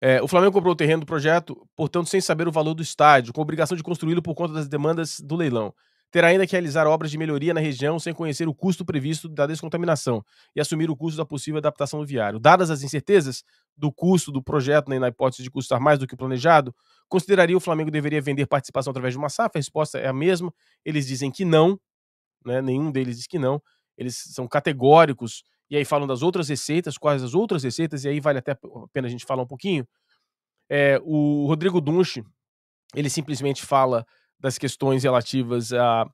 É, o Flamengo comprou o terreno do projeto, portanto, sem saber o valor do estádio, com obrigação de construí-lo por conta das demandas do leilão. Terá ainda que realizar obras de melhoria na região sem conhecer o custo previsto da descontaminação e assumir o custo da possível adaptação do viário. Dadas as incertezas do custo do projeto, né, na hipótese de custar mais do que o planejado, consideraria o Flamengo deveria vender participação através de uma SAF? A resposta é a mesma. Eles dizem que não, né, nenhum deles diz que não. Eles são categóricos e aí falam das outras receitas, quais as outras receitas, e aí vale até a pena a gente falar um pouquinho. É, o Rodrigo Dunche, ele simplesmente fala das questões relativas à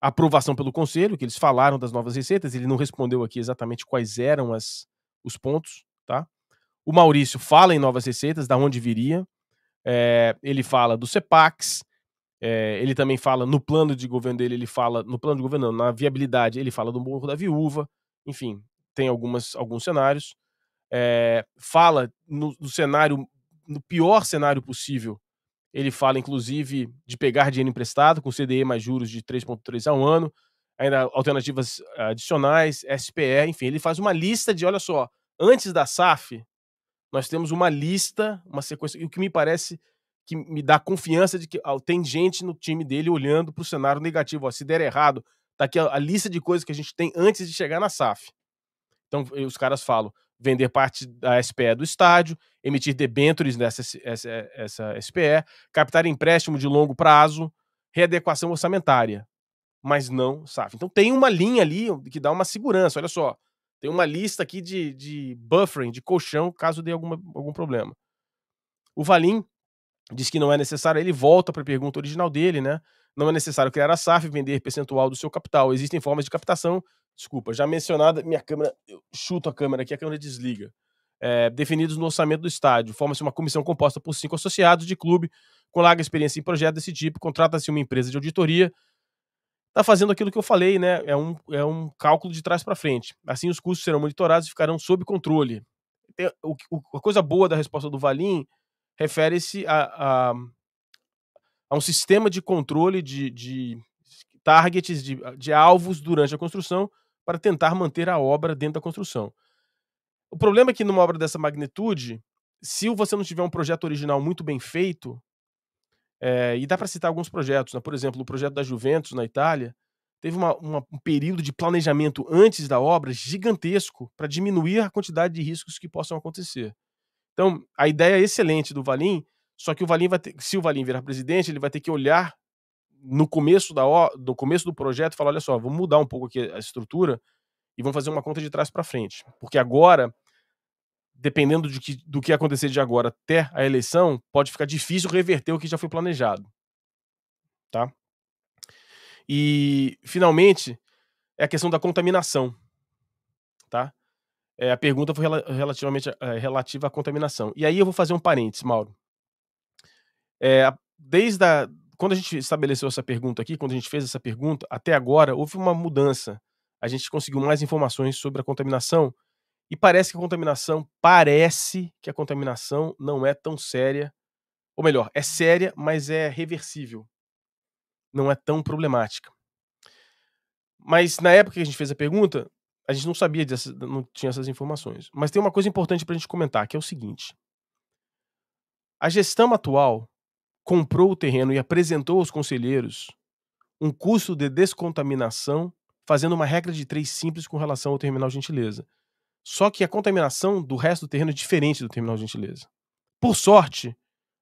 aprovação pelo Conselho, que eles falaram das novas receitas, ele não respondeu aqui exatamente quais eram as, os pontos, tá? O Maurício fala em novas receitas, da onde viria, é, ele fala do CEPAX, é, ele também fala no plano de governo dele, ele fala no plano de governo, não, na viabilidade, ele fala do Morro da Viúva, enfim, tem algumas, alguns cenários. É, fala no, no cenário, no pior cenário possível. Ele fala, inclusive, de pegar dinheiro emprestado com CDE mais juros de 3,3 ao ano, ainda alternativas ah, adicionais, SPE, enfim, ele faz uma lista de, olha só, antes da SAF, nós temos uma lista, uma sequência, e o que me parece que me dá confiança de que ó, ah, tem gente no time dele olhando para o cenário negativo. Ó, se der errado, tá aqui a, a, lista de coisas que a gente tem antes de chegar na SAF. Então, os caras falam vender parte da SPE do estádio, emitir debêntures nessa essa, essa SPE, captar empréstimo de longo prazo, readequação orçamentária, mas não SAF. Então, tem uma linha ali que dá uma segurança. Olha só, tem uma lista aqui de, de buffering, de colchão, caso dê alguma, algum problema. O Valim diz que não é necessário, ele volta para a pergunta original dele, né? Não é necessário criar a SAF e vender percentual do seu capital. Existem formas de captação. Desculpa, já mencionada, minha câmera, eu chuto a câmera aqui, a câmera desliga. É, definidos no orçamento do estádio. Forma-se uma comissão composta por cinco associados de clube com larga experiência em projetos desse tipo. Contrata-se uma empresa de auditoria. Está fazendo aquilo que eu falei, né? É um, é um cálculo de trás para frente. Assim, os custos serão monitorados e ficarão sob controle. Tem, o, o, a coisa boa da resposta do Valim refere-se a, a, a, um sistema de controle de, de targets, de, de alvos durante a construção, para tentar manter a obra dentro da construção. O problema é que numa obra dessa magnitude, se você não tiver um projeto original muito bem feito, é, e dá para citar alguns projetos, né? por exemplo, o projeto da Juventus na Itália, teve uma, uma, um período de planejamento antes da obra gigantesco para diminuir a quantidade de riscos que possam acontecer. Então, a ideia é excelente do Valim, só que o Valim vai ter, se o Valim virar presidente, ele vai ter que olhar no começo da no começo do projeto e falar, olha só, vamos mudar um pouco aqui a estrutura e vamos fazer uma conta de trás para frente, porque agora dependendo de que, do que acontecer de agora até a eleição, pode ficar difícil reverter o que já foi planejado. Tá? E finalmente é a questão da contaminação, tá? É, a pergunta foi rel relativamente é, relativa à contaminação. E aí eu vou fazer um parênteses, Mauro. É, desde a, quando a gente estabeleceu essa pergunta aqui, quando a gente fez essa pergunta, até agora houve uma mudança. A gente conseguiu mais informações sobre a contaminação e parece que a contaminação parece que a contaminação não é tão séria, ou melhor, é séria, mas é reversível. Não é tão problemática. Mas na época que a gente fez a pergunta, a gente não sabia, dessas, não tinha essas informações. Mas tem uma coisa importante para a gente comentar, que é o seguinte: a gestão atual comprou o terreno e apresentou aos conselheiros um custo de descontaminação, fazendo uma regra de três simples com relação ao terminal gentileza. Só que a contaminação do resto do terreno é diferente do terminal gentileza. Por sorte,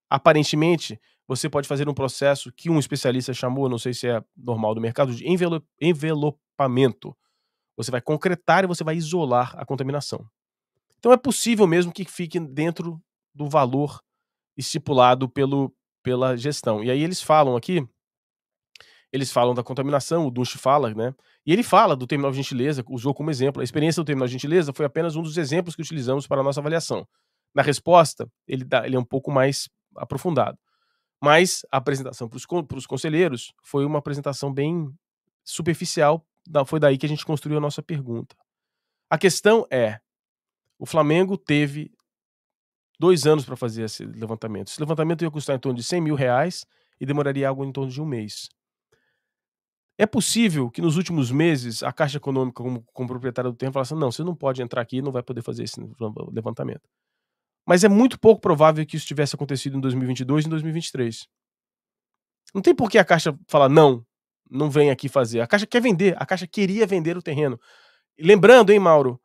aparentemente, você pode fazer um processo que um especialista chamou, não sei se é normal do mercado, de envelopamento você vai concretar e você vai isolar a contaminação. Então é possível mesmo que fique dentro do valor estipulado pelo, pela gestão. E aí eles falam aqui, eles falam da contaminação, o Dunst fala, né? E ele fala do terminal de gentileza, usou como exemplo. A experiência do terminal de gentileza foi apenas um dos exemplos que utilizamos para a nossa avaliação. Na resposta, ele, dá, ele é um pouco mais aprofundado. Mas a apresentação para os conselheiros foi uma apresentação bem superficial foi daí que a gente construiu a nossa pergunta. A questão é: o Flamengo teve dois anos para fazer esse levantamento. Esse levantamento ia custar em torno de 100 mil reais e demoraria algo em torno de um mês. É possível que nos últimos meses a Caixa Econômica, como, como proprietária do tempo, falasse: assim, não, você não pode entrar aqui, não vai poder fazer esse levantamento. Mas é muito pouco provável que isso tivesse acontecido em 2022 e em 2023. Não tem por que a Caixa falar não, não vem aqui fazer. A Caixa quer vender, a Caixa queria vender o terreno. Lembrando, hein, Mauro,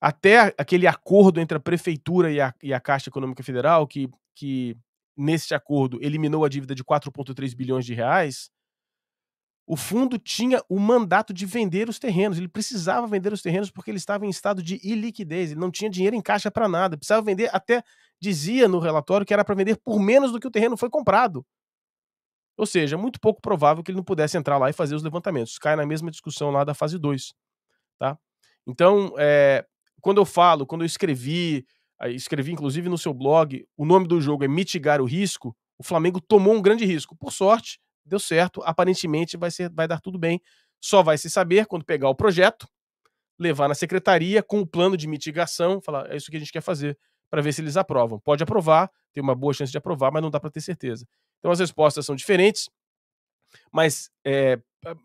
até aquele acordo entre a Prefeitura e a, e a Caixa Econômica Federal, que, que nesse acordo eliminou a dívida de 4,3 bilhões de reais, o fundo tinha o mandato de vender os terrenos. Ele precisava vender os terrenos porque ele estava em estado de iliquidez. Ele não tinha dinheiro em caixa para nada. Precisava vender, até dizia no relatório que era para vender por menos do que o terreno foi comprado. Ou seja, é muito pouco provável que ele não pudesse entrar lá e fazer os levantamentos. Cai na mesma discussão lá da fase 2. Tá? Então, é, quando eu falo, quando eu escrevi, eh, escrevi inclusive no seu blog, o nome do jogo é Mitigar o Risco, o Flamengo tomou um grande risco. Por sorte, deu certo, aparentemente vai, ser, vai dar tudo bem. Só vai se saber quando pegar o projeto, levar na secretaria com o plano de mitigação, falar, é isso que a gente quer fazer, para ver se eles aprovam. Pode aprovar, tem uma boa chance de aprovar, mas não dá para ter certeza. Então as respostas são diferentes, mas é,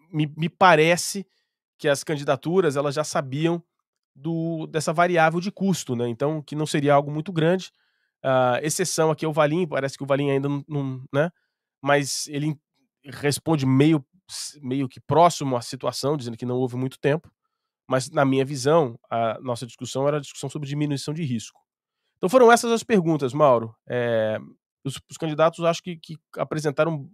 me, me, parece que as candidaturas elas já sabiam do, dessa variável de custo, né? Então que não seria algo muito grande. Uh, exceção aqui é o Valim, parece que o Valim ainda não, não, né? Mas ele responde meio, meio que próximo à situação, dizendo que não houve muito tempo. Mas, na minha visão, a nossa discussão era a discussão sobre diminuição de risco. Então foram essas as perguntas, Mauro. É, os, os candidatos acho que, que apresentaram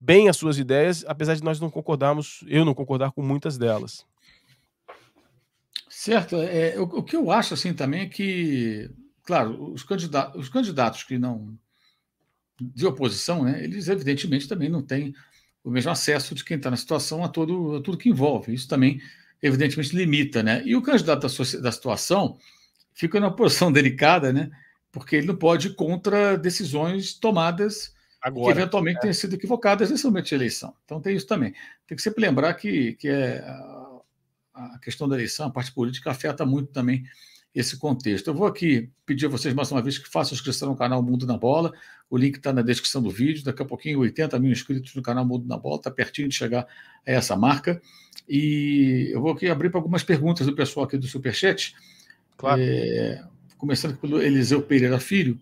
bem as suas ideias, apesar de nós não concordarmos, eu não concordar com muitas delas. Certo. É, é o, o, que eu acho assim também é que, claro, os candidatos, os candidatos que não de oposição, né, eles evidentemente também não têm o mesmo acesso de quem está na situação a, todo, a tudo que envolve. Isso também, evidentemente, limita. Né? E o candidato da, da situação fica numa posição delicada, né? porque ele não pode ir contra decisões tomadas Agora. que eventualmente é. tenham sido equivocadas nesse momento de eleição. Então tem isso também. Tem que sempre lembrar que, que é a, questão da eleição, a parte política, afeta muito também esse contexto. Eu vou aqui pedir a vocês mais uma vez que façam inscrição no canal Mundo na Bola. O link está na descrição do vídeo. Daqui a pouquinho, 80 mil inscritos no canal Mundo na Bola. Está pertinho de chegar a essa marca. E eu vou aqui abrir para algumas perguntas do pessoal aqui do Superchat. Claro. É começando pelo Eliseu Pereira Filho,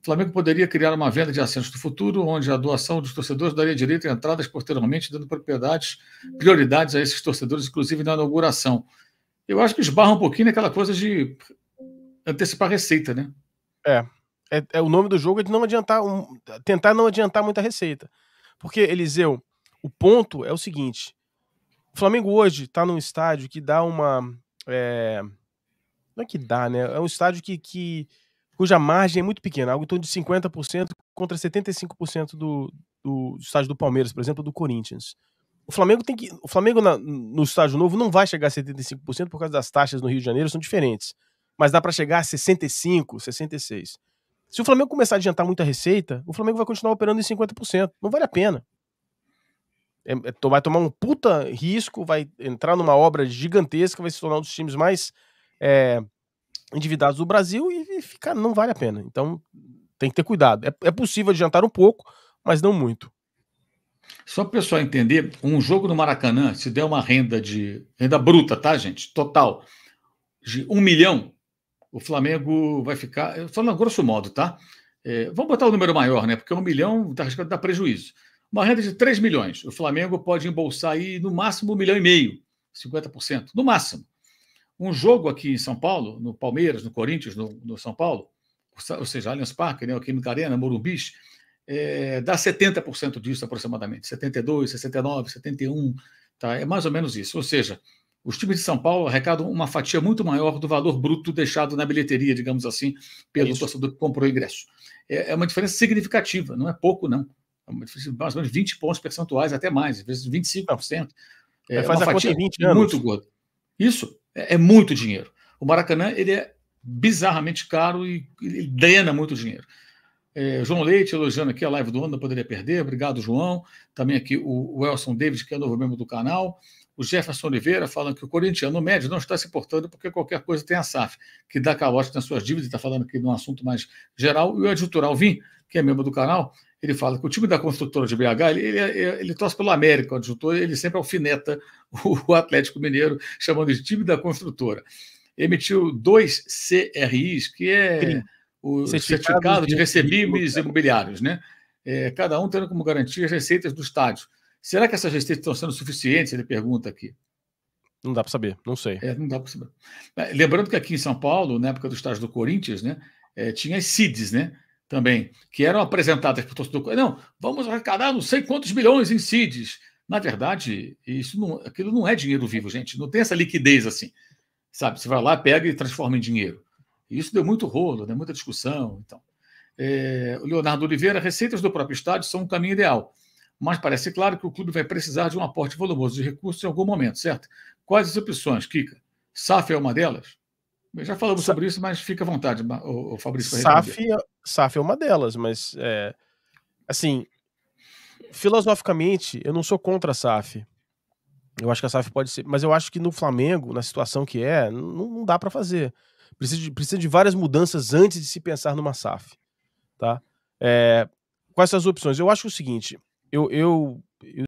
o Flamengo poderia criar uma venda de assentos do futuro, onde a doação dos torcedores daria direito a entradas posteriormente, dando propriedades, prioridades a esses torcedores, inclusive na inauguração. Eu acho que esbarra um pouquinho naquela coisa de antecipar receita, né? É. é, é o nome do jogo é de não adiantar, um, tentar não adiantar muita receita. Porque, Eliseu, o ponto é o seguinte: o Flamengo hoje está num estádio que dá uma. É, não é que dá, né? É um estádio que, que cuja margem é muito pequena, algo em torno de 50% contra 75% do, do estádio do Palmeiras, por exemplo, do Corinthians. O Flamengo tem que. O Flamengo na, no estádio novo não vai chegar a 75% por causa das taxas no Rio de Janeiro, são diferentes. Mas dá para chegar a 65, 66. Se o Flamengo começar a adiantar muita receita, o Flamengo vai continuar operando em 50%. Não vale a pena. É, é, vai tomar um puta risco, vai entrar numa obra gigantesca, vai se tornar um dos times mais é, endividados do Brasil e, e ficar não vale a pena. Então tem que ter cuidado. É, é possível adiantar um pouco, mas não muito. Só para o pessoal entender, um jogo no Maracanã, se der uma renda de. renda bruta, tá, gente? Total. De um milhão, o Flamengo vai ficar. Falando grosso modo, tá? É, vamos botar o um número maior, né? Porque um milhão está arriscado dar prejuízo. Uma renda de 3 milhões. O Flamengo pode embolsar aí no máximo um milhão e meio, 50%, no máximo um jogo aqui em São Paulo, no Palmeiras, no Corinthians, no, no São Paulo, ou seja, Allianz Parque, né, o Química Arena, Morumbis, é, dá 70% disso aproximadamente, 72, 69, 71, tá? é mais ou menos isso. Ou seja, os times de São Paulo arrecadam uma fatia muito maior do valor bruto deixado na bilheteria, digamos assim, é pelo é torcedor que comprou o ingresso. É, é uma diferença significativa, não é pouco, não. É uma mais ou menos 20 pontos percentuais, até mais, às vezes 25%. É, é, faz uma a fatia 20 anos. muito gorda. Isso, é, é, muito dinheiro. O Maracanã ele é bizarramente caro e ele drena muito dinheiro. É, João Leite elogiando aqui a live do ano, não poderia perder. Obrigado, João. Também aqui o, Elson David, que é novo membro do canal. O Jefferson Oliveira falando que o corintiano médio não está se portando porque qualquer coisa tem a SAF, que dá calote nas suas dívidas, está falando aqui de um assunto mais geral. E o Editor Vim, que é membro do canal, ele fala que o time da construtora de BH, ele, ele, ele torce pelo América, o adjutor, ele sempre alfineta o Atlético Mineiro, chamando de time da construtora. Emitiu dois CRIs, que é o certificado, certificado de, de recebíveis é. imobiliários, né? É, cada um tendo como garantia as receitas do estádio. Será que essas receitas estão sendo suficientes? Ele pergunta aqui. Não dá para saber, não sei. É, não dá para saber. Lembrando que aqui em São Paulo, na época do estádio do Corinthians, né, é, tinha as CIDs, né? também, que eram apresentadas para o torcedor. Não, vamos arrecadar não sei quantos milhões em CIDs. Na verdade, isso não, aquilo não é dinheiro vivo, gente. Não tem essa liquidez assim. Sabe? Você vai lá, pega e transforma em dinheiro. E isso deu muito rolo, né? muita discussão. Então. É, o Leonardo Oliveira, receitas do próprio estádio são um caminho ideal. Mas parece claro que o clube vai precisar de um aporte volumoso de recursos em algum momento, certo? Quais as opções, Kika? SAF é uma delas? Já falamos Sa sobre isso, mas fica à vontade, o Fabrício. SAF, é SAF é uma delas, mas é, assim, filosoficamente, eu não sou contra a SAF. Eu acho que a SAF pode ser, mas eu acho que no Flamengo, na situação que é, não, não dá para fazer. Precisa de, precisa de várias mudanças antes de se pensar numa SAF, tá? É, quais são as opções? Eu acho o seguinte, eu, eu, eu